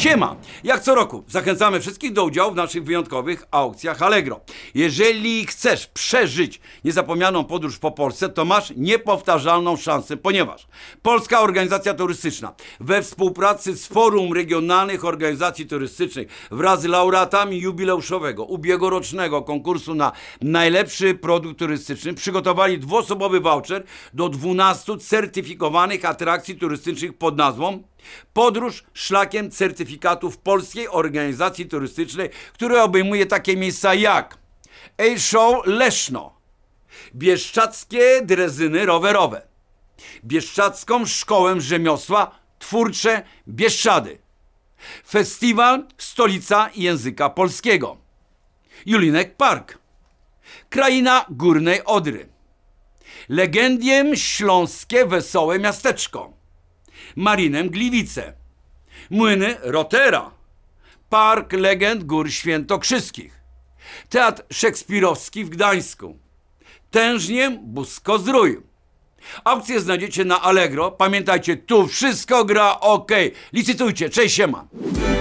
Siema! Jak co roku zachęcamy wszystkich do udziału w naszych wyjątkowych aukcjach Allegro. Jeżeli chcesz przeżyć niezapomnianą podróż po Polsce, to masz niepowtarzalną szansę, ponieważ Polska Organizacja Turystyczna we współpracy z Forum Regionalnych Organizacji Turystycznych wraz z laureatami jubileuszowego ubiegłorocznego konkursu na najlepszy produkt turystyczny przygotowali dwuosobowy voucher do 12 certyfikowanych atrakcji turystycznych pod nazwą Podróż szlakiem certyfikatów Polskiej Organizacji Turystycznej, który obejmuje takie miejsca jak A-Show Leszno, Bieszczackie Drezyny Rowerowe, Bieszczacką Szkołę Rzemiosła Twórcze Bieszczady, Festiwal Stolica Języka Polskiego, Julinek Park, Kraina Górnej Odry, Legendiem Śląskie Wesołe Miasteczko, Marinem Gliwice, Młyny Rotera, Park Legend Gór Świętokrzyskich, Teatr Szekspirowski w Gdańsku, Tężniem Busko-Zdrój. Aukcję znajdziecie na Allegro. Pamiętajcie, tu wszystko gra ok. Licytujcie. Cześć, siema.